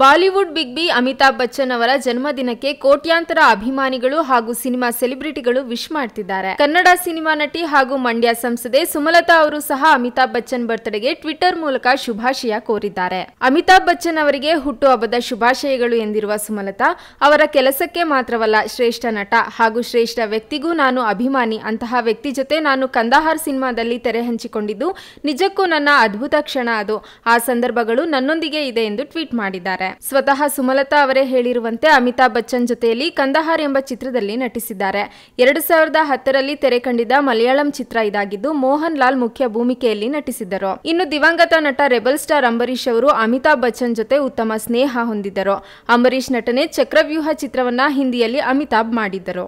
Bollywood big B Amitabh Bachchan ಅವರ ಜನ್ಮದಿನಕ್ಕೆ ಕೋಟ್ಯಾಂತರ ಅಭಿಮಾನಿಗಳು ಹಾಗೂ ಸಿನಿಮಾ ಸೆಲೆಬ್ರಿಟಿಗಳು ವಿಶ್ ಮಾಡ್ತಿದ್ದಾರೆ ಕನ್ನಡ ಸಿನಿಮಾ ನಟಿ ಹಾಗೂ ಮಂಡ್ಯ ಸಂಸದೆ ಸುಮಲತಾ ಅವರು ಸಹ ಅಮಿತಾಬ್ ಬಚ್ಚನ್ ಬರ್ತ್ಡೇಗೆ ಟ್ವಿಟರ್ ಮೂಲಕ ಶುಭಾಶಯ ಕೋರಿದ್ದಾರೆ ಅಮಿತಾಬ್ ಬಚ್ಚನ್ ಅವರಿಗೆ ಹುಟ್ಟುಹಬ್ಬದ ಶುಭಾಶಯಗಳು ಎಂದಿರುವ ಸುಮಲತಾ ಅವರ ಕೆಲಸಕ್ಕೆ ಮಾತ್ರವಲ್ಲ ಶ್ರೇಷ್ಠ ನಟ ಹಾಗೂ ಶ್ರೇಷ್ಠ ವ್ಯಕ್ತಿಗೂ ನಾನು ಅಭಿಮಾನಿ ಅಂತಹ ವ್ಯಕ್ತಿ ಜೊತೆ ನಾನು ಕಂದಹಾರ್ ಸಿನಿಮಾದಲ್ಲಿ ತೆರೆ ಹಂಚಿಕೊಂಡಿದ್ದು ನಿಜಕ್ಕೂ ನನ್ನ ಅದ್ಭುತ ಕ್ಷಣ ಅದು ಆ ಸಂದರ್ಭಗಳು ನನ್ನೊಂದಿಗೆ ಇದೆ ಎಂದು ಟ್ವೀಟ್ ಮಾಡಿದ್ದಾರೆ ಸ್ವತಃ ಸುಮಲತಾ ಅವರೇ ಹೇಳಿರುವಂತೆ ಅಮಿತಾಬ್ ಬಚ್ಚನ್ ಜೊತೆಯಲ್ಲಿ ಕಂದಹಾರ್ ಎಂಬ ಚಿತ್ರದಲ್ಲಿ ನಟಿಸಿದ್ದಾರೆ ಎರಡು ಸಾವಿರದ ಹತ್ತರಲ್ಲಿ ತೆರೆ ಕಂಡಿದ್ದ ಮಲಯಾಳಂ ಚಿತ್ರ ಇದಾಗಿದ್ದು ಮೋಹನ್ ಲಾಲ್ ಮುಖ್ಯ ಭೂಮಿಕೆಯಲ್ಲಿ ನಟಿಸಿದರು ಇನ್ನು ದಿವಂಗತ ನಟ ರೆಬಲ್ ಸ್ಟಾರ್ ಅಂಬರೀಶ್ ಅವರು ಅಮಿತಾಬ್ ಬಚ್ಚನ್ ಜೊತೆ ಉತ್ತಮ ಸ್ನೇಹ ಹೊಂದಿದ್ದರು ಅಂಬರೀಶ್ ನಟನೆ ಚಕ್ರವ್ಯೂಹ ಚಿತ್ರವನ್ನ ಹಿಂದಿಯಲ್ಲಿ ಅಮಿತಾಬ್ ಮಾಡಿದ್ದರು